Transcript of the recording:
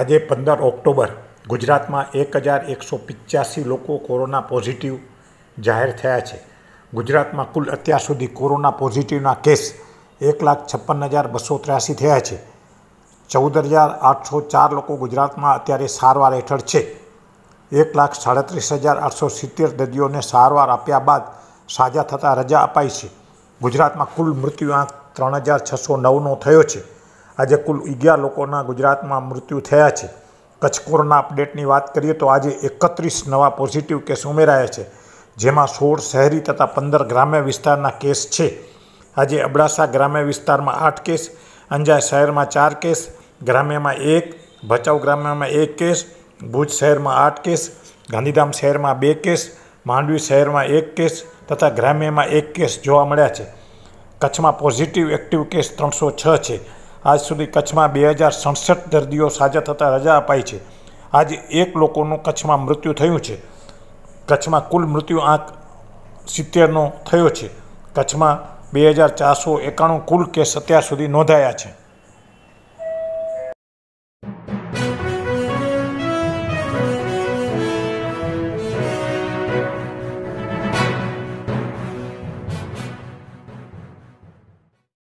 આજે પંદર ઓક્ટોબર ગુજરાતમાં એક હજાર એકસો પંચ્યાસી લોકો કોરોના પોઝિટિવ જાહેર થયા છે ગુજરાતમાં કુલ અત્યાર સુધી કોરોના પોઝિટિવના કેસ એક લાખ છપ્પન હજાર બસો ત્ર્યાસી થયા છે ચૌદ હજાર આઠસો ચાર લોકો ગુજરાતમાં અત્યારે સારવાર હેઠળ છે એક લાખ સાડત્રીસ હજાર આઠસો સિત્તેર દર્દીઓને સારવાર આપ્યા બાદ સાજા થતાં રજા અપાઈ છે ગુજરાતમાં કુલ મૃત્યુઆંક ત્રણ હજાર છસો નવનો થયો છે આજે કુલ અગિયાર લોકોના ગુજરાતમાં મૃત્યુ થયા છે કચ્છ કોરોના અપડેટની વાત કરીએ તો આજે એકત્રીસ નવા પોઝિટિવ કેસ ઉમેરાયા છે જેમાં સોળ શહેરી તથા પંદર ગ્રામ્ય વિસ્તારના કેસ છે આજે અબડાસા ગ્રામ્ય વિસ્તારમાં આઠ કેસ અંજાર શહેરમાં ચાર કેસ ગ્રામ્યમાં એક ભચાઉ ગ્રામ્યમાં એક કેસ ભુજ શહેરમાં આઠ કેસ ગાંધીધામ શહેરમાં બે કેસ માંડવી શહેરમાં એક કેસ તથા ગ્રામ્યમાં એક કેસ જોવા મળ્યા છે કચ્છમાં પોઝિટિવ એક્ટિવ કેસ ત્રણસો છ છે આજ સુધી કચ્છમાં બે હજાર સડસઠ દર્દીઓ સાજા થતાં રજા અપાઈ છે આજે એક લોકોનું કચ્છમાં મૃત્યુ થયું છે કચ્છમાં કુલ મૃત્યુ આંક સિત્તેરનો થયો છે કચ્છમાં બે હજાર ચારસો એકાણું કુલ કેસ અત્યાર સુધી નોંધાયા છે